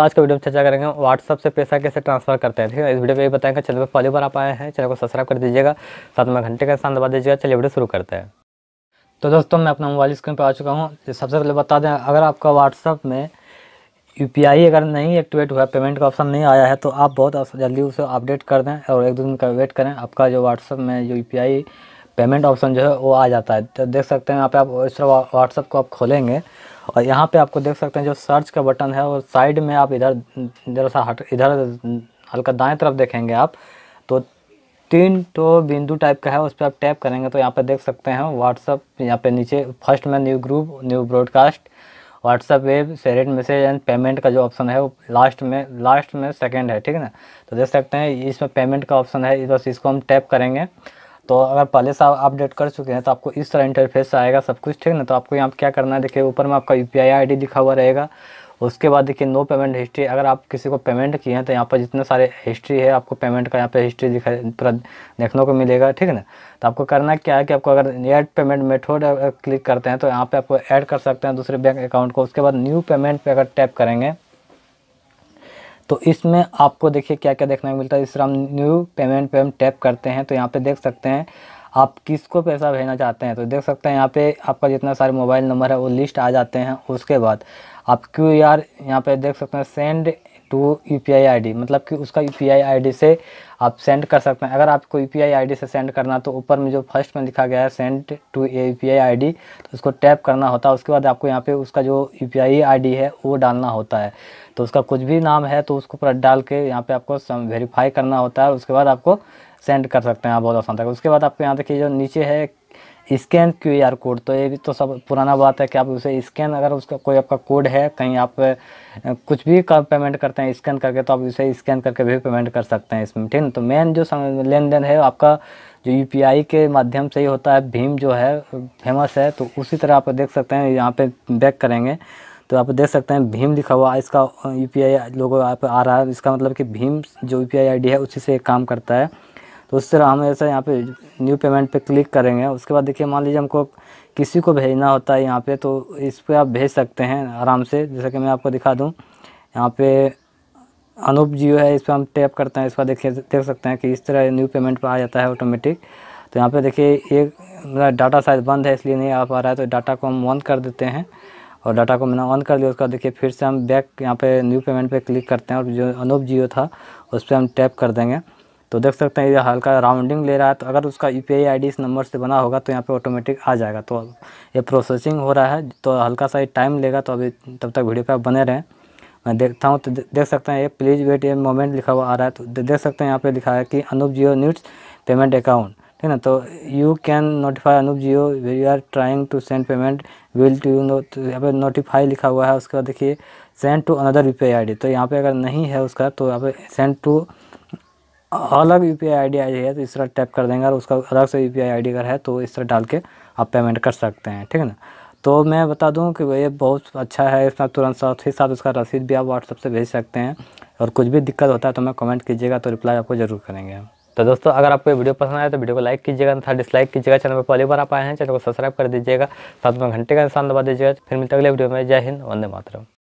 आज का वीडियो में चर्चा करेंगे व्हाट्सअप से पैसा कैसे ट्रांसफर करते हैं ठीक है इस वीडियो पे ये बताएंगे चैनल पर पहली बार आप आए हैं चैनल को सब्सक्राइब कर दीजिएगा साथ में घंटे का स्थान दबा दीजिएगा चलिए वीडियो शुरू करते हैं तो दोस्तों मैं अपना मोबाइल स्क्रीन पर आ चुका हूँ तो सबसे पहले बता दें अगर आपका व्हाट्सअप में यू अगर नहीं एक्टिवेट हुआ पेमेंट का ऑप्शन नहीं आया है तो आप बहुत जल्दी उसे अपडेट कर दें और एक दो दिन का वेट करें आपका जो व्हाट्सअप में जो यू पेमेंट ऑप्शन जो है वो आ जाता है तो देख सकते हैं यहाँ पे आप इस तरह व्हाट्सअप को आप खोलेंगे और यहाँ पे आपको देख सकते हैं जो सर्च का बटन है और साइड में आप इधर जरा सा हट इधर हल्का दाएं तरफ देखेंगे आप तो तीन तो बिंदु टाइप का है उस पर आप टैप करेंगे तो यहाँ पे देख सकते हैं व्हाट्सअप यहाँ पे नीचे फर्स्ट में new group new broadcast WhatsApp web starred message and payment का जो ऑप्शन है वो लास्ट में लास्ट में सेकेंड है ठीक है ना तो देख सकते हैं इसमें पेमेंट का ऑप्शन है बस इसको हम टैप करेंगे तो अगर पहले से आप अपडेट कर चुके हैं तो आपको इस तरह इंटरफेस आएगा सब कुछ ठीक ना तो आपको यहाँ पर क्या करना है देखिए ऊपर में आपका यू पी लिखा हुआ रहेगा उसके बाद देखिए नो पेमेंट हिस्ट्री अगर आप किसी को पेमेंट किए हैं तो यहाँ पर जितने सारे हिस्ट्री है आपको पेमेंट का यहाँ पे हिस्ट्री दिखा देखने को मिलेगा ठीक है ना तो आपको करना क्या है कि आपको अगर ऐड पेमेंट मेथड क्लिक करते हैं तो यहाँ पे आपको ऐड कर सकते हैं दूसरे बैंक अकाउंट को उसके बाद न्यू पेमेंट पे अगर टैप करेंगे तो इसमें आपको देखिए क्या क्या देखने को मिलता है इस हम न्यू पेमेंट पे हम टैप करते हैं तो यहाँ पे देख सकते हैं आप किसको पैसा भेजना चाहते हैं तो देख सकते हैं यहाँ पे आपका जितना सारे मोबाइल नंबर है वो लिस्ट आ जाते हैं उसके बाद आप क्यू आर यहाँ पर देख सकते हैं send to U P I I D मतलब कि उसका U P I I D से आप सेंड कर सकते हैं अगर आपको U P I I D से सेंड करना तो ऊपर में जो फर्स्ट में लिखा गया है send to a U P I I D तो उसको टैप करना होता है उसके बाद आपको यहाँ पे उसका जो U P I I D है वो डालना होता है तो उसका कुछ भी नाम है तो उसको डाल के यहाँ पर आपको वेरीफाई करना होता है उसके बाद आपको सेंड कर सकते हैं आप बहुत आसान तक उसके बाद आपको यहाँ देखिए जो नीचे है स्कैन क्यू आर कोड तो ये भी तो सब पुराना बात है कि आप उसे स्कैन अगर उसका कोई आपका कोड है कहीं आप कुछ भी का पेमेंट करते हैं स्कैन करके तो आप उसे स्कैन करके भी पेमेंट कर सकते हैं इसमें ठीक है तो मेन जो लेन देन है आपका जो यू के माध्यम से ही होता है भीम जो है फेमस है तो उसी तरह आप देख सकते हैं यहाँ पे बैक करेंगे तो आप देख सकते हैं भीम लिखा हुआ इसका यू पी आई लोगो आप आ रहा है इसका मतलब कि भीम जो यू पी है उसी से काम करता है तो उस तरह हम ऐसा यहाँ पे न्यू पेमेंट पे क्लिक करेंगे उसके बाद देखिए मान लीजिए हमको किसी को भेजना होता है यहाँ पे तो इस पर आप भेज सकते हैं आराम से जैसा कि मैं आपको दिखा दूँ यहाँ पे अनूप जियो है इस पर हम टैप करते हैं इस पर देखिए देख सकते हैं कि इस तरह न्यू पेमेंट पर आ जाता है ऑटोमेटिक तो यहाँ पर देखिए ये मेरा डाटा शायद बंद है इसलिए नहीं आ पा रहा है तो डाटा को हम ऑन कर देते हैं और डाटा को मैंने ऑन कर दिया उसका देखिए फिर से हम बैक यहाँ पे न्यू पेमेंट पे क्लिक करते हैं और जो अनूप जियो था उस पर हम टैप कर देंगे तो देख सकते हैं ये हल्का राउंडिंग ले रहा है तो अगर उसका यू पी इस नंबर से बना होगा तो यहाँ पे ऑटोमेटिक आ जाएगा तो ये प्रोसेसिंग हो रहा है तो हल्का सा टाइम लेगा तो अभी तब तक वीडियो पर आप बने रहें मैं देखता हूँ तो देख सकते हैं ये प्लीज़ वेट ये मोमेंट लिखा हुआ आ रहा है तो देख सकते हैं यहाँ पर लिखा है कि अनूप जियो न्यूट्स पेमेंट अकाउंट ठीक ना तो you can notify Anoop Jio you are trying to send payment will to you know यहाँ पे नोटिफाई लिखा हुआ है उसके बाद देखिए send to another U P तो यहाँ पे अगर नहीं है उसका तो यहाँ पे सेंड टू अलग यू पी आई है तो इस तरह टैप कर देंगे और उसका अलग से यू पी आई अगर है तो इस तरह डाल के आप पेमेंट कर सकते हैं ठीक है ना तो मैं बता दूं कि ये बहुत अच्छा है इसमें तुरंत साथ ही साथ उसका रसीद भी आप व्हाट्सअप से भेज सकते हैं और कुछ भी दिक्कत होता है तो मैं कमेंट कीजिएगा तो रिप्लाई आपको ज़रूर करेंगे तो दोस्तों अगर आपको ये वीडियो पसंद आया तो वीडियो को लाइक कीजिएगा था डिसलाइक कीजिएगा चैनल पर पहली बार आप आए हैं चैनल को सब्सक्राइब कर दीजिएगा साथ में घंटे का इंसान दबा दीजिएगा फिर मिलते अगले वीडियो में जय हिंद वंदे मातरम